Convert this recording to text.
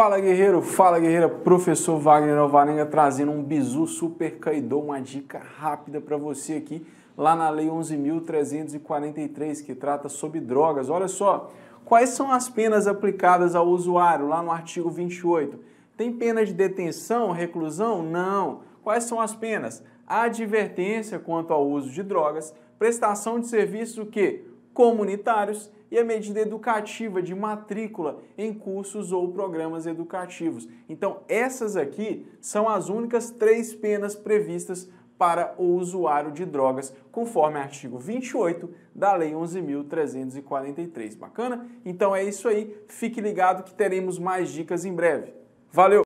Fala guerreiro, fala guerreira, professor Wagner Alvarenga trazendo um bizu super caidou, uma dica rápida para você aqui lá na Lei 11.343 que trata sobre drogas. Olha só, quais são as penas aplicadas ao usuário lá no artigo 28? Tem pena de detenção, reclusão? Não. Quais são as penas? Advertência quanto ao uso de drogas, prestação de serviços o quê? comunitários e a medida educativa de matrícula em cursos ou programas educativos. Então, essas aqui são as únicas três penas previstas para o usuário de drogas, conforme artigo 28 da Lei 11.343. Bacana? Então é isso aí, fique ligado que teremos mais dicas em breve. Valeu!